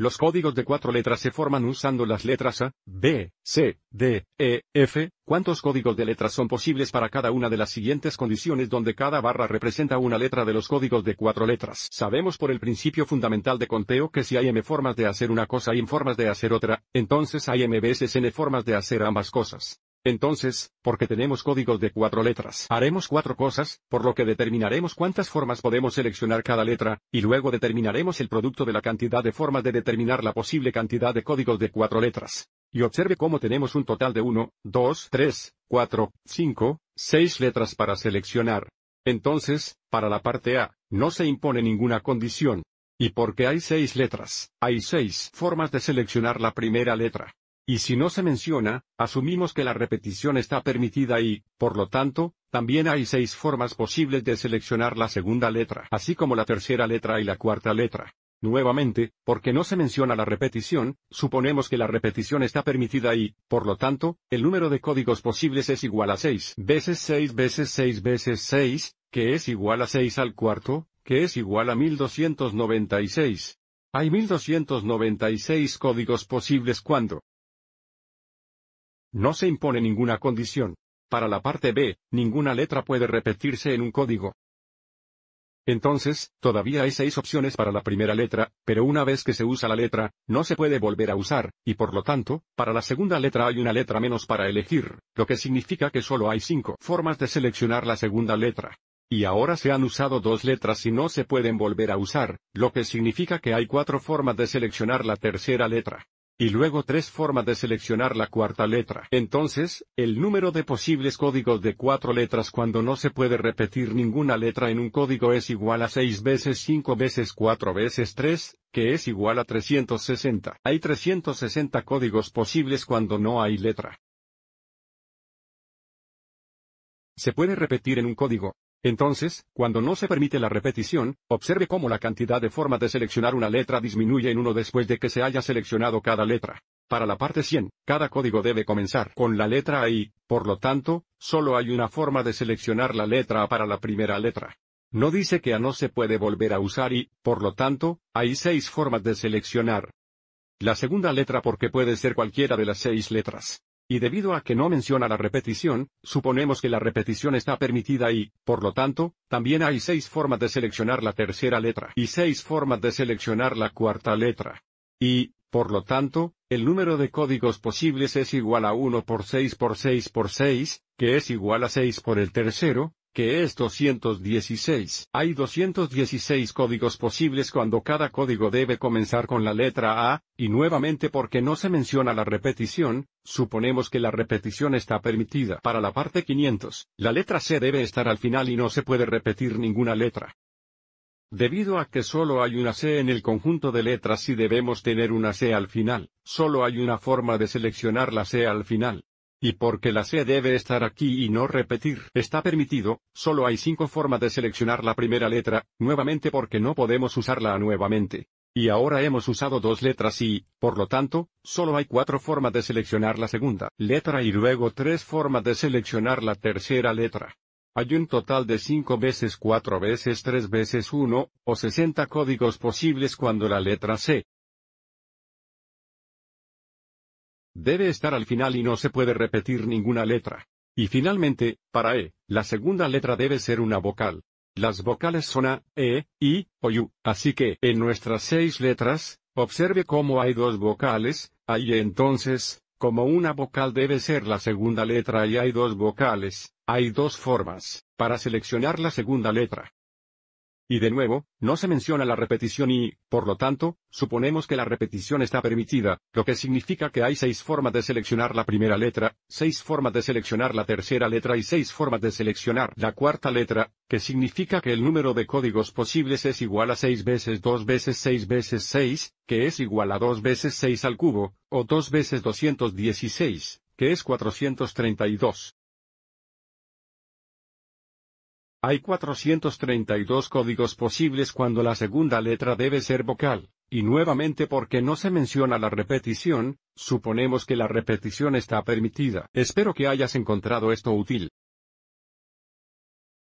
Los códigos de cuatro letras se forman usando las letras A, B, C, D, E, F. ¿Cuántos códigos de letras son posibles para cada una de las siguientes condiciones donde cada barra representa una letra de los códigos de cuatro letras? Sabemos por el principio fundamental de conteo que si hay m formas de hacer una cosa y m formas de hacer otra, entonces hay m veces n formas de hacer ambas cosas. Entonces, porque tenemos códigos de cuatro letras, haremos cuatro cosas, por lo que determinaremos cuántas formas podemos seleccionar cada letra, y luego determinaremos el producto de la cantidad de formas de determinar la posible cantidad de códigos de cuatro letras. Y observe cómo tenemos un total de 1, 2, 3, 4, 5, 6 letras para seleccionar. Entonces, para la parte A, no se impone ninguna condición. Y porque hay seis letras, hay seis formas de seleccionar la primera letra. Y si no se menciona, asumimos que la repetición está permitida y, por lo tanto, también hay seis formas posibles de seleccionar la segunda letra, así como la tercera letra y la cuarta letra. Nuevamente, porque no se menciona la repetición, suponemos que la repetición está permitida y, por lo tanto, el número de códigos posibles es igual a seis. veces seis veces seis veces seis, que es igual a seis al cuarto, que es igual a 1296. Hay 1296 códigos posibles cuando no se impone ninguna condición. Para la parte B, ninguna letra puede repetirse en un código. Entonces, todavía hay seis opciones para la primera letra, pero una vez que se usa la letra, no se puede volver a usar, y por lo tanto, para la segunda letra hay una letra menos para elegir, lo que significa que solo hay cinco formas de seleccionar la segunda letra. Y ahora se han usado dos letras y no se pueden volver a usar, lo que significa que hay cuatro formas de seleccionar la tercera letra y luego tres formas de seleccionar la cuarta letra. Entonces, el número de posibles códigos de cuatro letras cuando no se puede repetir ninguna letra en un código es igual a seis veces cinco veces cuatro veces tres, que es igual a 360. Hay 360 códigos posibles cuando no hay letra. Se puede repetir en un código, entonces, cuando no se permite la repetición, observe cómo la cantidad de formas de seleccionar una letra disminuye en uno después de que se haya seleccionado cada letra. Para la parte 100, cada código debe comenzar con la letra A y, por lo tanto, solo hay una forma de seleccionar la letra A para la primera letra. No dice que A no se puede volver a usar y, por lo tanto, hay seis formas de seleccionar. La segunda letra porque puede ser cualquiera de las seis letras. Y debido a que no menciona la repetición, suponemos que la repetición está permitida y, por lo tanto, también hay seis formas de seleccionar la tercera letra y seis formas de seleccionar la cuarta letra. Y, por lo tanto, el número de códigos posibles es igual a 1 por 6 por 6 por 6, que es igual a 6 por el tercero, que es 216. Hay 216 códigos posibles cuando cada código debe comenzar con la letra A, y nuevamente porque no se menciona la repetición, suponemos que la repetición está permitida. Para la parte 500, la letra C debe estar al final y no se puede repetir ninguna letra. Debido a que solo hay una C en el conjunto de letras y debemos tener una C al final, solo hay una forma de seleccionar la C al final. Y porque la C debe estar aquí y no repetir está permitido, solo hay cinco formas de seleccionar la primera letra, nuevamente porque no podemos usarla nuevamente. Y ahora hemos usado dos letras y, por lo tanto, solo hay cuatro formas de seleccionar la segunda letra y luego tres formas de seleccionar la tercera letra. Hay un total de cinco veces cuatro veces tres veces uno o 60 códigos posibles cuando la letra C debe estar al final y no se puede repetir ninguna letra. Y finalmente, para E, la segunda letra debe ser una vocal. Las vocales son A, E, I, o U, así que en nuestras seis letras, observe cómo hay dos vocales, ahí entonces, como una vocal debe ser la segunda letra y hay dos vocales, hay dos formas, para seleccionar la segunda letra. Y de nuevo, no se menciona la repetición y, por lo tanto, suponemos que la repetición está permitida, lo que significa que hay seis formas de seleccionar la primera letra, seis formas de seleccionar la tercera letra y seis formas de seleccionar la cuarta letra, que significa que el número de códigos posibles es igual a seis veces dos veces seis veces seis, que es igual a dos veces seis al cubo, o dos veces 216, que es 432. Hay 432 códigos posibles cuando la segunda letra debe ser vocal, y nuevamente porque no se menciona la repetición, suponemos que la repetición está permitida. Espero que hayas encontrado esto útil.